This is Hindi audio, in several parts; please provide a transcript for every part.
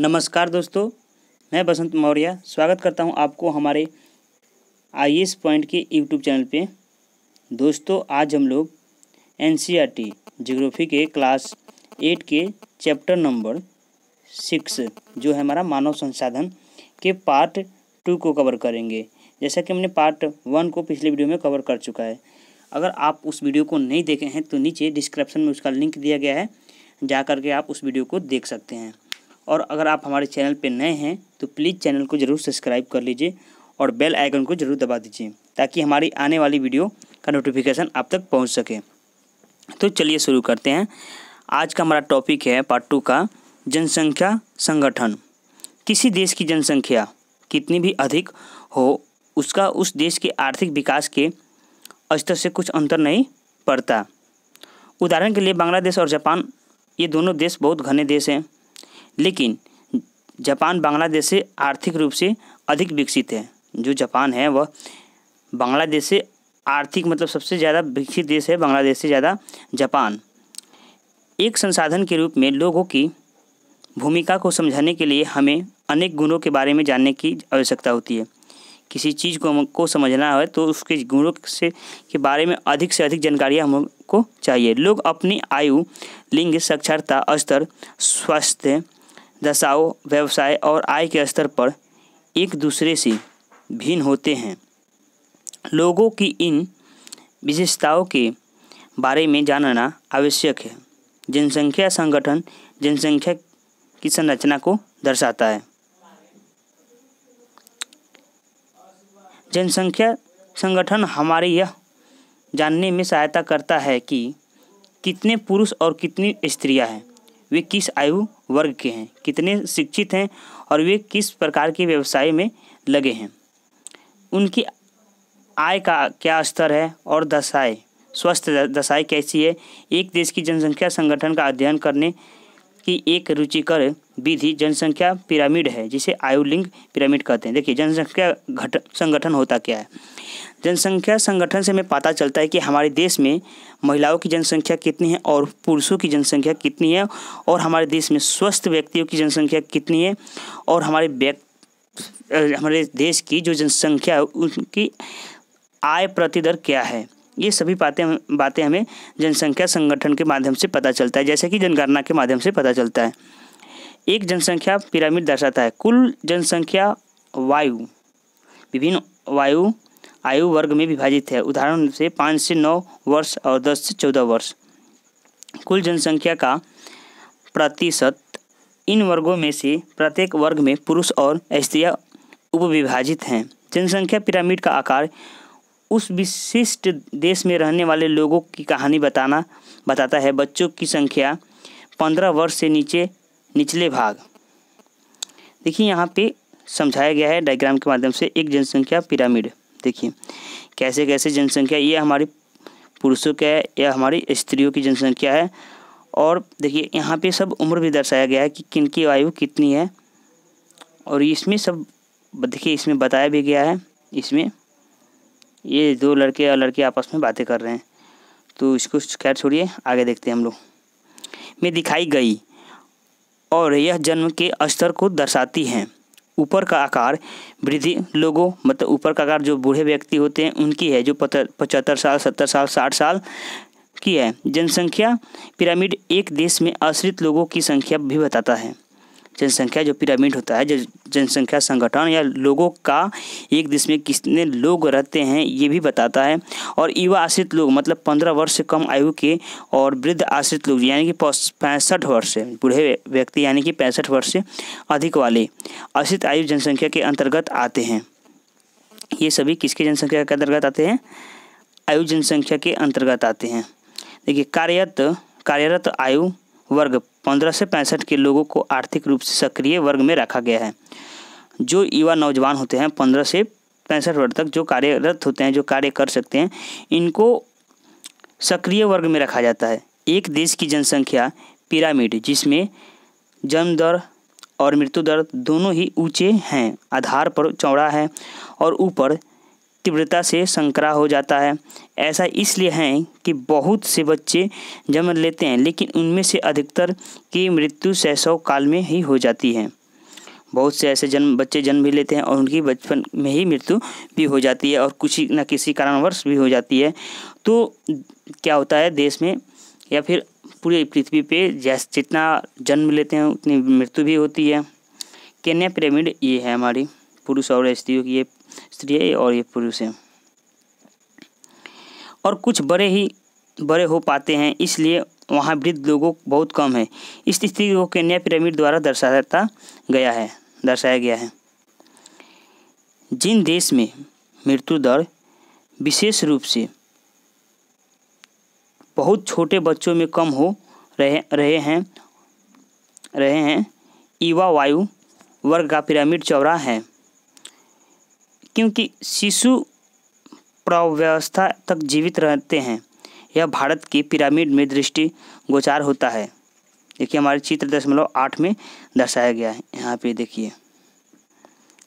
नमस्कार दोस्तों मैं बसंत मौर्य स्वागत करता हूं आपको हमारे आई एस पॉइंट के यूट्यूब चैनल पे दोस्तों आज हम लोग N C R T geography के क्लास एट के चैप्टर नंबर सिक्स जो है हमारा मानव संसाधन के पार्ट टू को कवर करेंगे जैसा कि हमने पार्ट वन को पिछले वीडियो में कवर कर चुका है अगर आप उस वीडियो को नहीं देखे हैं तो नीचे डिस्क्रिप्शन में उसका लिंक दिया गया है जा करके आप उस वीडियो को देख सकते हैं और अगर आप हमारे चैनल पर नए हैं तो प्लीज़ चैनल को ज़रूर सब्सक्राइब कर लीजिए और बेल आइकन को ज़रूर दबा दीजिए ताकि हमारी आने वाली वीडियो का नोटिफिकेशन आप तक पहुंच सके तो चलिए शुरू करते हैं आज का हमारा टॉपिक है पार्ट टू का जनसंख्या संगठन किसी देश की जनसंख्या कितनी भी अधिक हो उसका उस देश के आर्थिक विकास के स्तर से कुछ अंतर नहीं पड़ता उदाहरण के लिए बांग्लादेश और जापान ये दोनों देश बहुत घने देश हैं लेकिन जापान बांग्लादेश से आर्थिक रूप से अधिक विकसित है जो जापान है वह बांग्लादेश से आर्थिक मतलब सबसे ज़्यादा विकसित देश है बांग्लादेश से ज़्यादा जापान एक संसाधन के रूप में लोगों की भूमिका को समझाने के लिए हमें अनेक गुणों के बारे में जानने की आवश्यकता होती है किसी चीज़ को को समझना है तो उसके गुणों से के बारे में अधिक से अधिक जानकारियाँ हमको चाहिए लोग अपनी आयु लिंग साक्षरता स्तर स्वास्थ्य दशाओं व्यवसाय और आय के स्तर पर एक दूसरे से भिन्न होते हैं लोगों की इन विशेषताओं के बारे में जानना आवश्यक है जनसंख्या संगठन जनसंख्या की संरचना को दर्शाता है जनसंख्या संगठन हमारे यह जानने में सहायता करता है कि कितने पुरुष और कितनी स्त्रियां हैं वे किस आयु वर्ग के हैं कितने शिक्षित हैं और वे किस प्रकार के व्यवसाय में लगे हैं उनकी आय का क्या स्तर है और दशाएँ स्वस्थ दशाएँ कैसी है एक देश की जनसंख्या संगठन का अध्ययन करने की एक रुचिकर विधि जनसंख्या पिरामिड है जिसे आयुलिंग पिरामिड कहते हैं देखिए जनसंख्या घट संगठन होता क्या है जनसंख्या संगठन से हमें पता चलता है कि हमारे देश में महिलाओं की जनसंख्या कितनी है और पुरुषों की जनसंख्या कितनी है और हमारे देश में स्वस्थ व्यक्तियों की जनसंख्या कितनी है और हमारे व्यक्ति हमारे देश की जो जनसंख्या है उनकी आय प्रतिदर क्या है ये सभी बातें बातें हमें जनसंख्या संगठन के माध्यम से पता चलता है जैसे कि जनगणना के माध्यम से पता चलता है एक जनसंख्या पिरामिड दर्शाता है कुल जनसंख्या वायु विभिन्न वायु आयु वर्ग में विभाजित है उदाहरण से पाँच से नौ वर्ष और दस से चौदह वर्ष कुल जनसंख्या का प्रतिशत इन वर्गों में से प्रत्येक वर्ग में पुरुष और स्त्रियाँ उपविभाजित हैं जनसंख्या पिरामिड का आकार उस विशिष्ट देश में रहने वाले लोगों की कहानी बताना बताता है बच्चों की संख्या पंद्रह वर्ष से नीचे निचले भाग देखिए यहाँ पे समझाया गया है डायग्राम के माध्यम से एक जनसंख्या पिरामिड देखिए कैसे कैसे जनसंख्या ये हमारी पुरुषों का है या हमारी स्त्रियों की जनसंख्या है और देखिए यहाँ पे सब उम्र भी दर्शाया गया है कि किन की आयु कितनी है और इसमें सब देखिए इसमें बताया भी गया है इसमें ये दो लड़के और लड़के आपस में बातें कर रहे हैं तो इसको खैर छोड़िए आगे देखते हैं हम लोग में दिखाई गई और यह जन्म के स्तर को दर्शाती हैं ऊपर का आकार वृद्धि लोगों मतलब ऊपर का आकार जो बूढ़े व्यक्ति होते हैं उनकी है जो पचहत्तर साल सत्तर साल साठ साल की है जनसंख्या पिरामिड एक देश में आश्रित लोगों की संख्या भी बताता है जनसंख्या जो पिरामिड होता है जो जनसंख्या संगठन या लोगों का एक देश में कितने लोग रहते हैं ये भी बताता है और युवा आश्रित लोग मतलब पंद्रह वर्ष से कम आयु के और वृद्ध आश्रित लोग यानी कि पैंसठ वर्ष बूढ़े व्यक्ति यानी कि पैंसठ वर्ष से अधिक वाले आश्रित आयु जनसंख्या के अंतर्गत आते हैं ये सभी किसके जनसंख्या के अंतर्गत आते हैं आयु जनसंख्या के अंतर्गत आते हैं देखिए कार्यरत कार्यरत आयु वर्ग पंद्रह से पैंसठ के लोगों को आर्थिक रूप से सक्रिय वर्ग में रखा गया है जो युवा नौजवान होते हैं पंद्रह से पैंसठ वर्ग तक जो कार्यरत होते हैं जो कार्य कर सकते हैं इनको सक्रिय वर्ग में रखा जाता है एक देश की जनसंख्या पिरामिड जिसमें जन्म दर और मृत्यु दर दोनों ही ऊंचे हैं आधार पर चौड़ा है और ऊपर तीव्रता से संकरा हो जाता है ऐसा इसलिए है कि बहुत से बच्चे जन्म लेते हैं लेकिन उनमें से अधिकतर की मृत्यु शैशव काल में ही हो जाती है बहुत से ऐसे जन्म बच्चे जन्म भी लेते हैं और उनकी बचपन में ही मृत्यु भी हो जाती है और कुछ न किसी कारणवश भी हो जाती है तो क्या होता है देश में या फिर पूरे पृथ्वी पे जैस जितना जन्म लेते हैं उतनी मृत्यु भी होती है कन्या पिरामिड ये है हमारी पुरुष और स्त्रियों की ये स्त्री है और ये पुरुष है और कुछ बड़े ही बड़े हो पाते हैं इसलिए वहाँ वृद्ध लोगों बहुत कम है इस स्थिति को कन्या पिरामिड द्वारा दर्शाता गया है दर्शाया गया है जिन देश में मृत्यु दर विशेष रूप से बहुत छोटे बच्चों में कम हो रहे रहे हैं रहे हैं युवा वायु वर्ग का पिरामिड चौरा है क्योंकि शिशु प्रव्यवस्था तक जीवित रहते हैं यह भारत की पिरामिड में दृष्टि गोचार होता है देखिए हमारे चित्र दशमलव आठ में दर्शाया गया है यहाँ पे देखिए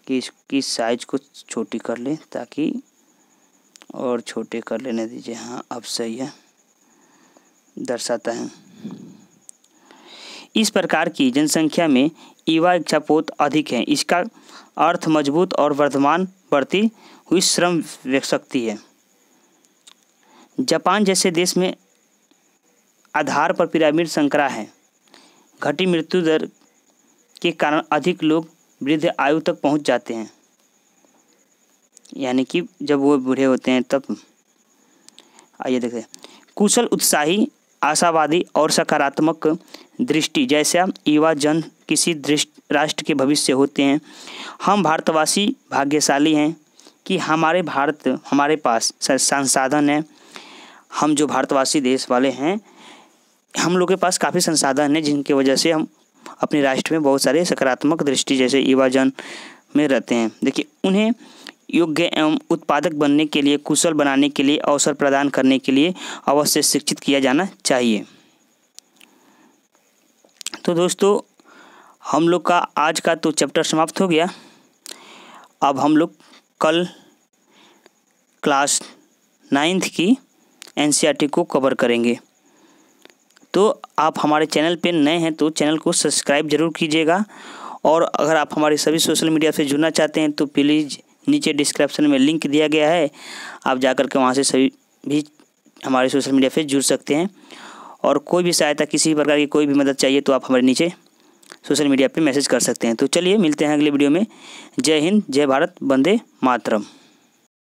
कि इसकी साइज को छोटी कर लें ताकि और छोटे कर लेने दीजिए हाँ अब सही है दर्शाता है इस प्रकार की जनसंख्या में ईवा इच्छा पोत अधिक है इसका अर्थ मजबूत और वर्धमान बढ़ती हुई श्रम शक्ति है जापान जैसे देश में आधार पर पिरामिड संकरा है घटी मृत्यु दर के कारण अधिक लोग वृद्ध आयु तक पहुंच जाते हैं यानी कि जब वो बूढ़े होते हैं तब आइए देखते हैं कुशल उत्साही आशावादी और सकारात्मक दृष्टि जैसा युवा जन किसी दृष्ट राष्ट्र के भविष्य होते हैं हम भारतवासी भाग्यशाली हैं कि हमारे भारत हमारे पास संसाधन है हम जो भारतवासी देश वाले हैं हम लोग के पास काफ़ी संसाधन हैं जिनकी वजह से हम अपने राष्ट्र में बहुत सारे सकारात्मक दृष्टि जैसे युवाजन में रहते हैं देखिए उन्हें योग्य एवं उत्पादक बनने के लिए कुशल बनाने के लिए अवसर प्रदान करने के लिए अवश्य शिक्षित किया जाना चाहिए तो दोस्तों हम लोग का आज का तो चैप्टर समाप्त हो गया अब हम लोग कल क्लास नाइन्थ की एन e को कवर करेंगे तो आप हमारे चैनल पे नए हैं तो चैनल को सब्सक्राइब जरूर कीजिएगा और अगर आप हमारे सभी सोशल मीडिया से जुड़ना चाहते हैं तो प्लीज़ नीचे डिस्क्रिप्शन में लिंक दिया गया है आप जा कर के वहाँ से सभी भी हमारे सोशल मीडिया से जुड़ सकते हैं और कोई भी सहायता किसी भी प्रकार की कोई भी मदद चाहिए तो आप हमारे नीचे सोशल मीडिया पे मैसेज कर सकते हैं तो चलिए मिलते हैं अगले वीडियो में जय हिंद जय भारत वंदे मातरम